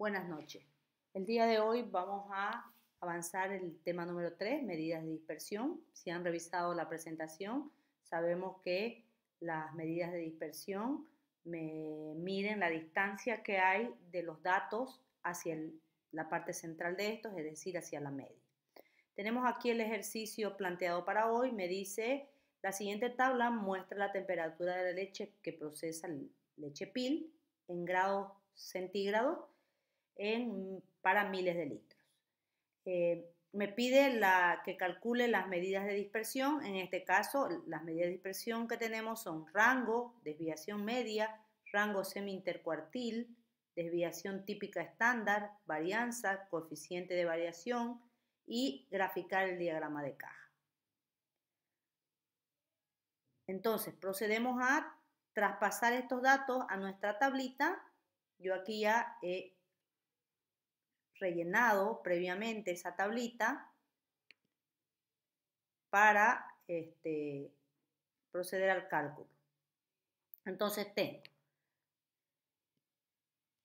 Buenas noches. El día de hoy vamos a avanzar el tema número 3, medidas de dispersión. Si han revisado la presentación, sabemos que las medidas de dispersión me miden la distancia que hay de los datos hacia la parte central de estos, es decir, hacia la media. Tenemos aquí el ejercicio planteado para hoy. Me dice, la siguiente tabla muestra la temperatura de la leche que procesa leche pil en grados centígrados para miles de litros. Eh, me pide la, que calcule las medidas de dispersión. En este caso, las medidas de dispersión que tenemos son rango, desviación media, rango semi-intercuartil, desviación típica estándar, varianza, coeficiente de variación y graficar el diagrama de caja. Entonces, procedemos a traspasar estos datos a nuestra tablita. Yo aquí ya he rellenado previamente esa tablita para este, proceder al cálculo. Entonces tengo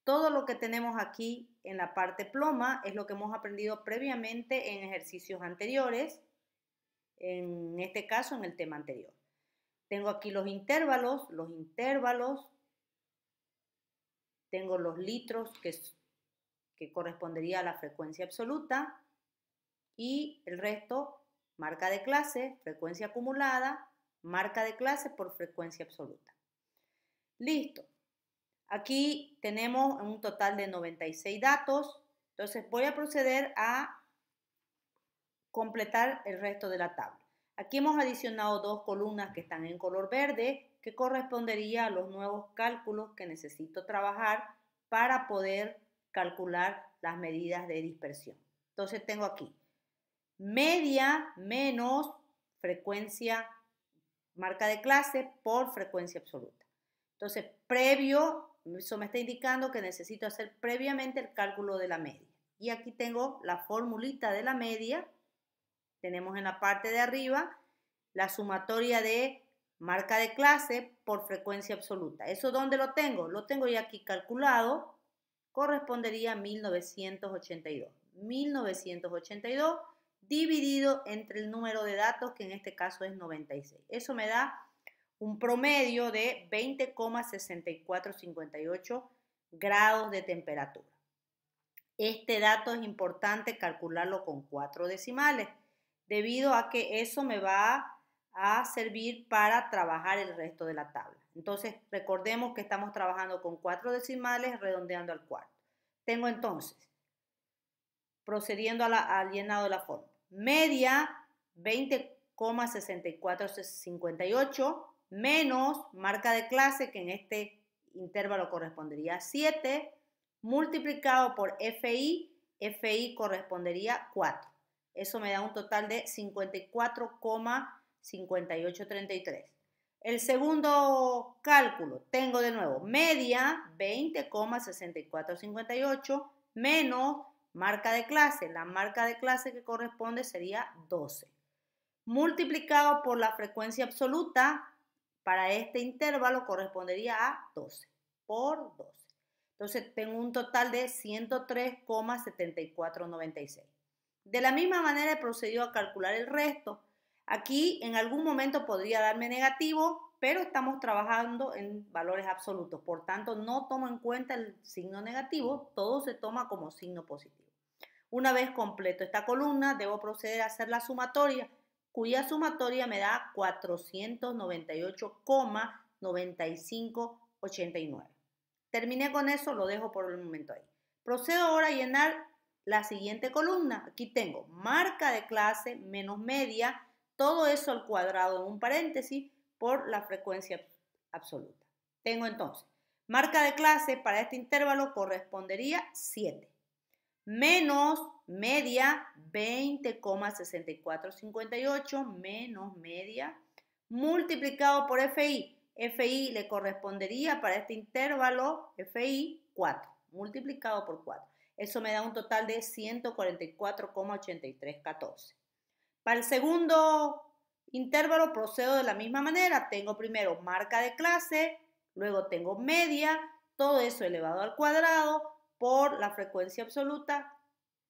todo lo que tenemos aquí en la parte ploma es lo que hemos aprendido previamente en ejercicios anteriores, en este caso en el tema anterior. Tengo aquí los intervalos, los intervalos, tengo los litros que que correspondería a la frecuencia absoluta, y el resto, marca de clase, frecuencia acumulada, marca de clase por frecuencia absoluta. Listo. Aquí tenemos un total de 96 datos, entonces voy a proceder a completar el resto de la tabla. Aquí hemos adicionado dos columnas que están en color verde, que correspondería a los nuevos cálculos que necesito trabajar para poder calcular las medidas de dispersión. Entonces tengo aquí media menos frecuencia, marca de clase por frecuencia absoluta. Entonces, previo, eso me está indicando que necesito hacer previamente el cálculo de la media. Y aquí tengo la formulita de la media. Tenemos en la parte de arriba la sumatoria de marca de clase por frecuencia absoluta. ¿Eso dónde lo tengo? Lo tengo ya aquí calculado correspondería a 1982. 1982 dividido entre el número de datos, que en este caso es 96. Eso me da un promedio de 20,6458 grados de temperatura. Este dato es importante calcularlo con cuatro decimales, debido a que eso me va a servir para trabajar el resto de la tabla. Entonces, recordemos que estamos trabajando con cuatro decimales redondeando al cuarto. Tengo entonces, procediendo a al llenado de la forma, media 20,6458 menos marca de clase que en este intervalo correspondería a 7 multiplicado por FI, FI correspondería 4. Eso me da un total de 54,5833. El segundo cálculo, tengo de nuevo media 20,6458 menos marca de clase. La marca de clase que corresponde sería 12. Multiplicado por la frecuencia absoluta, para este intervalo correspondería a 12 por 12. Entonces tengo un total de 103,7496. De la misma manera he procedió a calcular el resto. Aquí en algún momento podría darme negativo, pero estamos trabajando en valores absolutos. Por tanto, no tomo en cuenta el signo negativo, todo se toma como signo positivo. Una vez completo esta columna, debo proceder a hacer la sumatoria, cuya sumatoria me da 498,9589. Terminé con eso, lo dejo por el momento ahí. Procedo ahora a llenar la siguiente columna. Aquí tengo marca de clase menos media todo eso al cuadrado en un paréntesis por la frecuencia absoluta. Tengo entonces, marca de clase para este intervalo correspondería 7 menos media 20,6458 menos media multiplicado por FI. FI le correspondería para este intervalo FI 4 multiplicado por 4. Eso me da un total de 144,8314. Para el segundo intervalo procedo de la misma manera. Tengo primero marca de clase, luego tengo media, todo eso elevado al cuadrado por la frecuencia absoluta,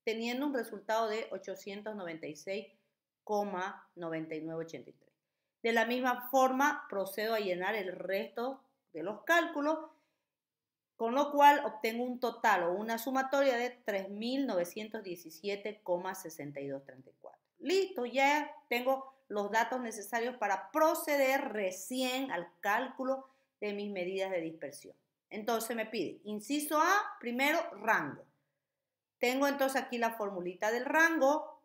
teniendo un resultado de 896,9983. De la misma forma, procedo a llenar el resto de los cálculos, con lo cual obtengo un total o una sumatoria de 3.917,6234. Listo, ya tengo los datos necesarios para proceder recién al cálculo de mis medidas de dispersión. Entonces me pide, inciso A, primero rango. Tengo entonces aquí la formulita del rango.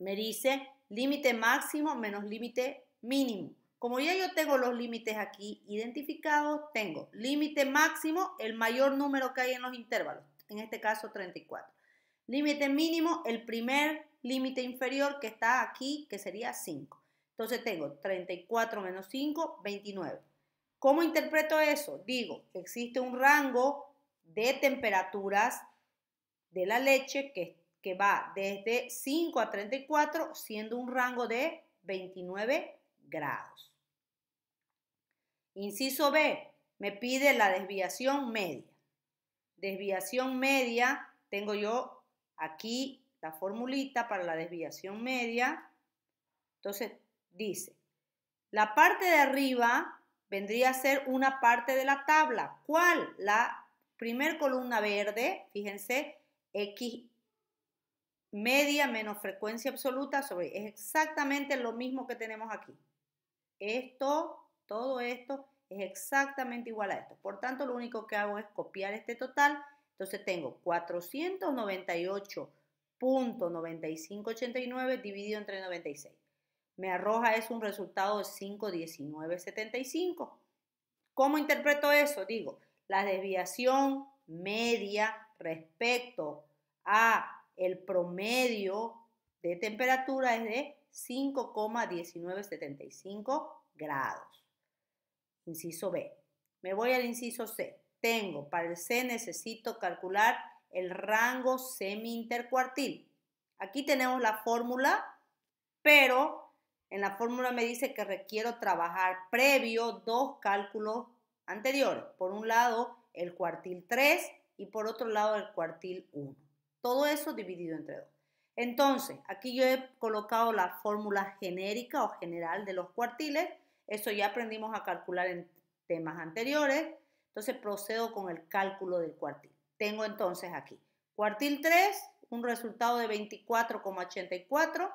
Me dice límite máximo menos límite mínimo. Como ya yo tengo los límites aquí identificados, tengo límite máximo, el mayor número que hay en los intervalos, en este caso 34. Límite mínimo, el primer límite inferior que está aquí, que sería 5. Entonces tengo 34 menos 5, 29. ¿Cómo interpreto eso? Digo, existe un rango de temperaturas de la leche que, va desde 5 a 34, siendo un rango de 29 grados. Inciso B, me pide la desviación media. Desviación media tengo yo aquí la formulita para la desviación media. Entonces, dice, la parte de arriba vendría a ser una parte de la tabla. ¿Cuál? La primer columna verde, fíjense, X media menos frecuencia absoluta sobre, es exactamente lo mismo que tenemos aquí. Esto, todo esto es exactamente igual a esto. Por tanto, lo único que hago es copiar este total. Entonces tengo 498 0.9589 dividido entre 96. Me arroja es un resultado de 519.75. ¿Cómo interpreto eso? Digo, la desviación media respecto a el promedio de temperatura es de 5,1975 grados. Inciso B. Me voy al inciso C. Tengo, para el C necesito calcular el rango semi-intercuartil. Aquí tenemos la fórmula, pero en la fórmula me dice que requiero trabajar previo dos cálculos anteriores. Por un lado, el cuartil 3 y por otro lado, el cuartil 1. Todo eso dividido entre dos. Entonces, aquí yo he colocado la fórmula genérica o general de los cuartiles. Eso ya aprendimos a calcular en temas anteriores. Entonces procedo con el cálculo del cuartil. Tengo entonces aquí cuartil 3, un resultado de 24,84.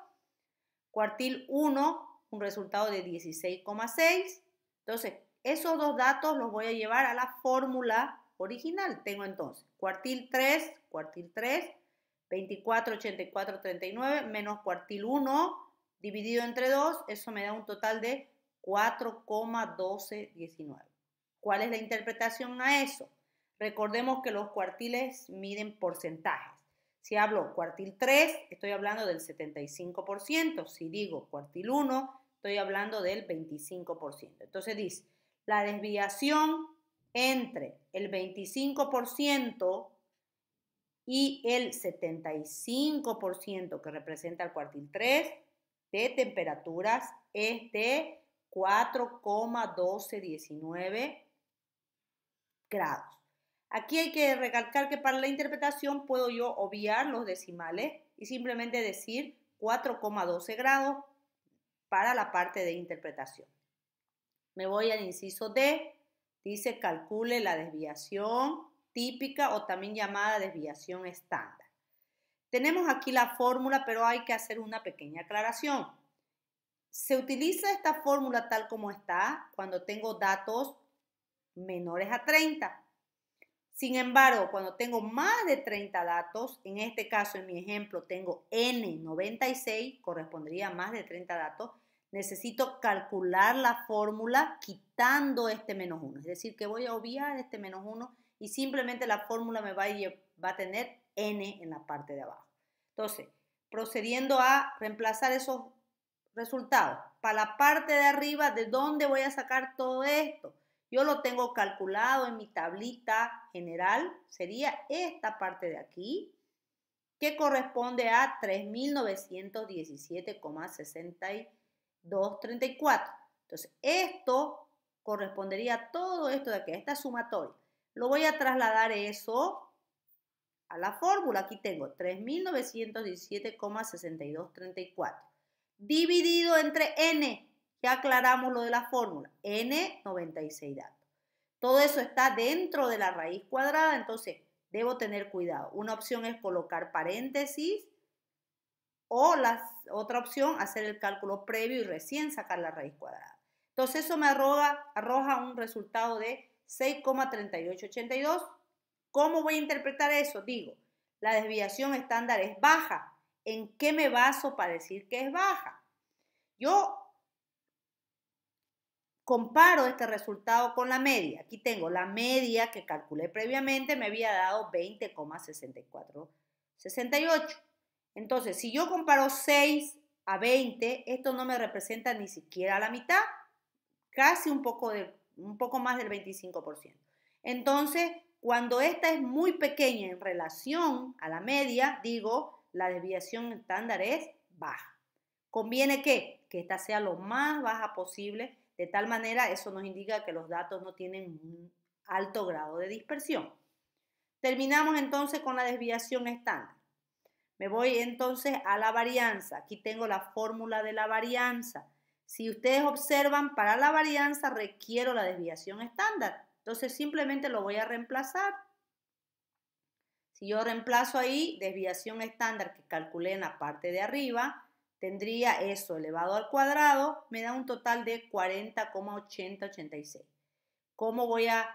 Cuartil 1, un resultado de 16,6. Entonces, esos dos datos los voy a llevar a la fórmula original. Tengo entonces cuartil 3, cuartil 3, 24, 84, 39, menos cuartil 1, dividido entre 2, eso me da un total de 4,1219. ¿Cuál es la interpretación a eso? Recordemos que los cuartiles miden porcentajes. Si hablo cuartil 3, estoy hablando del 75%. Si digo cuartil 1, estoy hablando del 25%. Entonces dice, la desviación entre el 25% y el 75% que representa el cuartil 3 de temperaturas es de 4,1219 grados. Aquí hay que recalcar que para la interpretación puedo yo obviar los decimales y simplemente decir 4,12 grados para la parte de interpretación. Me voy al inciso D, dice calcule la desviación típica o también llamada desviación estándar. Tenemos aquí la fórmula, pero hay que hacer una pequeña aclaración. Se utiliza esta fórmula tal como está cuando tengo datos menores a 30. Sin embargo, cuando tengo más de 30 datos, en este caso en mi ejemplo tengo N96, correspondería a más de 30 datos, necesito calcular la fórmula quitando este menos 1. Es decir, que voy a obviar este menos 1 y simplemente la fórmula me va a, va a tener N en la parte de abajo. Entonces, procediendo a reemplazar esos resultados. Para la parte de arriba, ¿de dónde voy a sacar todo esto? Yo lo tengo calculado en mi tablita general, sería esta parte de aquí, que corresponde a 3.917,6234. Entonces, esto correspondería a todo esto de aquí, a esta sumatoria. Lo voy a trasladar eso a la fórmula. Aquí tengo 3.917,6234 dividido entre n. Ya aclaramos lo de la fórmula, n 96 datos. Todo eso está dentro de la raíz cuadrada, entonces debo tener cuidado. Una opción es colocar paréntesis o la otra opción hacer el cálculo previo y recién sacar la raíz cuadrada. Entonces eso me arroja, arroja un resultado de 6,3882. ¿Cómo voy a interpretar eso? Digo, la desviación estándar es baja. ¿En qué me baso para decir que es baja? Yo comparo este resultado con la media. Aquí tengo la media que calculé previamente, me había dado 20,6468. Entonces, si yo comparo 6 a 20, esto no me representa ni siquiera la mitad, casi un poco, de, un poco más del 25%. Entonces, cuando esta es muy pequeña en relación a la media, digo, la desviación estándar es baja. Conviene que, que esta sea lo más baja posible de tal manera, eso nos indica que los datos no tienen un alto grado de dispersión. Terminamos entonces con la desviación estándar. Me voy entonces a la varianza. Aquí tengo la fórmula de la varianza. Si ustedes observan, para la varianza requiero la desviación estándar. Entonces simplemente lo voy a reemplazar. Si yo reemplazo ahí desviación estándar que calculé en la parte de arriba, tendría eso elevado al cuadrado, me da un total de 40,8086. ¿Cómo voy a,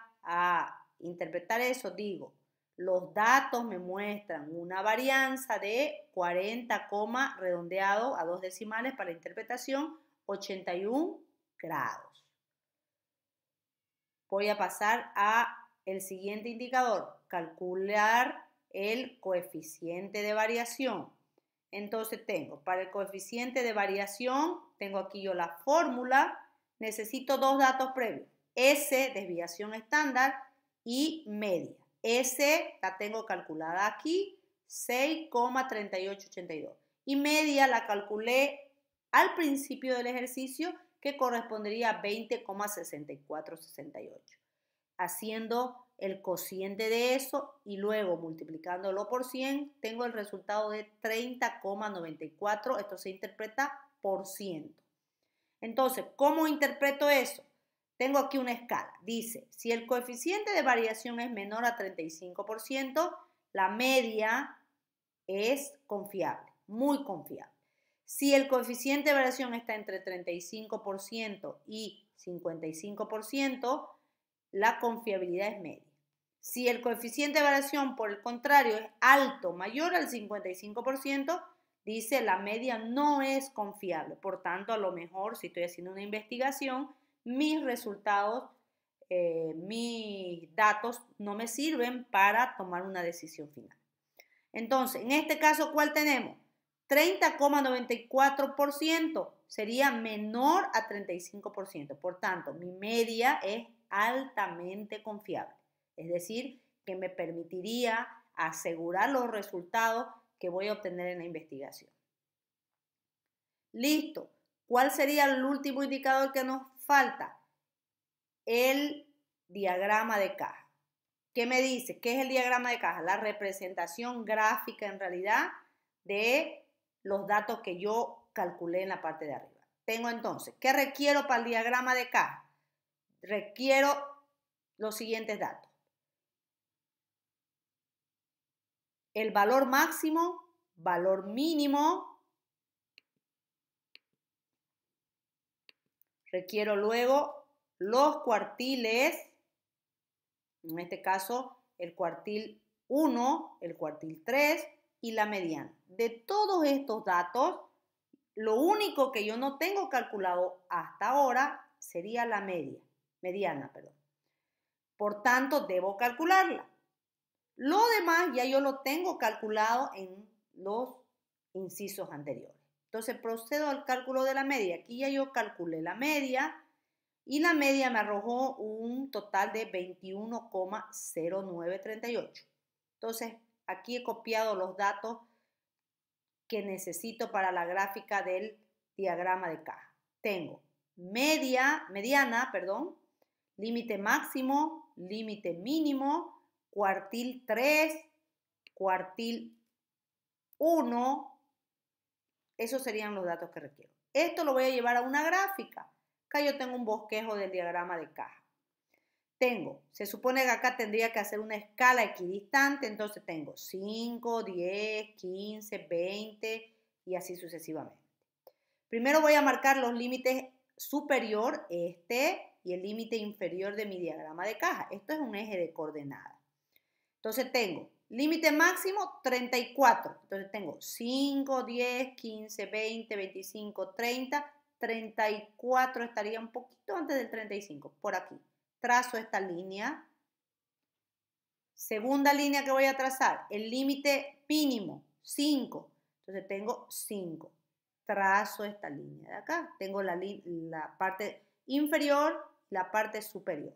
interpretar eso? Digo, los datos me muestran una varianza de 40, redondeado a dos decimales para interpretación, 81 grados. Voy a pasar a el siguiente indicador, calcular el coeficiente de variación. Entonces tengo para el coeficiente de variación, tengo aquí yo la fórmula, necesito dos datos previos, S, desviación estándar, y media. S la tengo calculada aquí, 6,3882. Y media la calculé al principio del ejercicio, que correspondería a 20,6468. Haciendo el cociente de eso y luego multiplicándolo por 100 tengo el resultado de 30,94. Esto se interpreta por ciento. Entonces, ¿cómo interpreto eso? Tengo aquí una escala. Dice, si el coeficiente de variación es menor a 35%, la media es confiable, muy confiable. Si el coeficiente de variación está entre 35% y 55%, la confiabilidad es media. Si el coeficiente de variación, por el contrario, es alto, mayor al 55%, dice la media no es confiable. Por tanto, a lo mejor, si estoy haciendo una investigación, mis resultados, eh, mis datos no me sirven para tomar una decisión final. Entonces, en este caso, ¿cuál tenemos? 30,94% sería menor a 35%. Por tanto, mi media es altamente confiable. Es decir, que me permitiría asegurar los resultados que voy a obtener en la investigación. Listo. ¿Cuál sería el último indicador que nos falta? El diagrama de caja. ¿Qué me dice? ¿Qué es el diagrama de caja? La representación gráfica en realidad de los datos que yo calculé en la parte de arriba. Tengo entonces, ¿qué requiero para el diagrama de caja? requiero los siguientes datos. El valor máximo, valor mínimo. Requiero luego los cuartiles, en este caso el cuartil 1, el cuartil 3 y la mediana. De todos estos datos, lo único que yo no tengo calculado hasta ahora sería la media mediana, perdón. Por tanto, debo calcularla. Lo demás ya yo lo tengo calculado en los incisos anteriores. Entonces procedo al cálculo de la media. Aquí ya yo calculé la media y la media me arrojó un total de 21,0938. Entonces aquí he copiado los datos que necesito para la gráfica del diagrama de caja. Tengo media, mediana, perdón, límite máximo, límite mínimo, cuartil 3, cuartil 1. Esos serían los datos que requiero. Esto lo voy a llevar a una gráfica. Acá yo tengo un bosquejo del diagrama de caja. Tengo, se supone que acá tendría que hacer una escala equidistante, entonces tengo 5, 10, 15, 20 y así sucesivamente. Primero voy a marcar los límites superior, este, y el límite inferior de mi diagrama de caja. Esto es un eje de coordenada Entonces tengo límite máximo 34. Entonces tengo 5, 10, 15, 20, 25, 30, 34. Estaría un poquito antes del 35, por aquí. Trazo esta línea. Segunda línea que voy a trazar, el límite mínimo, 5. Entonces tengo 5. Trazo esta línea de acá. Tengo la, la parte inferior la parte superior.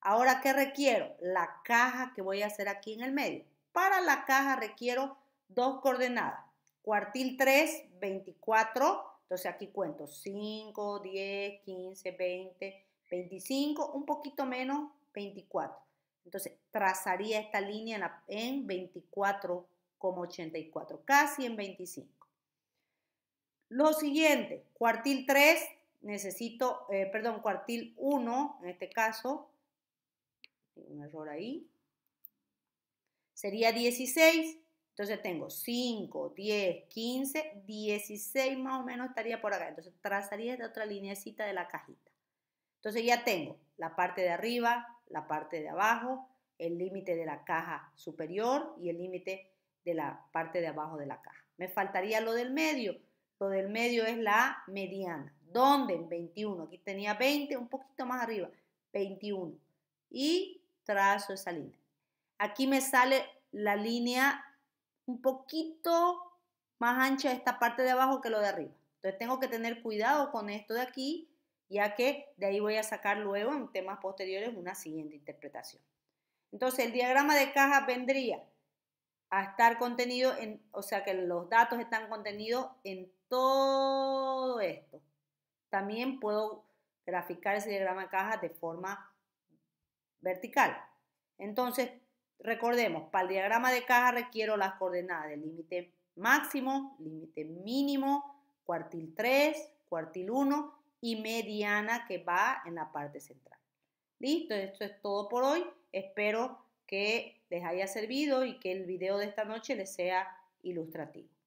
Ahora, ¿qué requiero? La caja que voy a hacer aquí en el medio. Para la caja requiero dos coordenadas. Cuartil 3, 24. Entonces aquí cuento 5, 10, 15, 20, 25, un poquito menos 24. Entonces trazaría esta línea en, en 24,84, casi en 25. Lo siguiente, cuartil 3, necesito, eh, perdón, cuartil 1, en este caso, un error ahí, sería 16, entonces tengo 5, 10, 15, 16 más o menos estaría por acá, entonces trazaría esta otra línea de la cajita. Entonces ya tengo la parte de arriba, la parte de abajo, el límite de la caja superior y el límite de la parte de abajo de la caja. Me faltaría lo del medio, lo del medio es la mediana. ¿Dónde? En 21. Aquí tenía 20, un poquito más arriba. 21. Y trazo esa línea. Aquí me sale la línea un poquito más ancha esta parte de abajo que lo de arriba. Entonces tengo que tener cuidado con esto de aquí, ya que de ahí voy a sacar luego en temas posteriores una siguiente interpretación. Entonces el diagrama de caja vendría a estar contenido en, o sea que los datos están contenidos en todo esto. También puedo graficar ese diagrama de caja de forma vertical. Entonces, recordemos, para el diagrama de caja requiero las coordenadas del límite máximo, límite mínimo, cuartil 3, cuartil 1 y mediana que va en la parte central. Listo, esto es todo por hoy. Espero que les haya servido y que el video de esta noche les sea ilustrativo.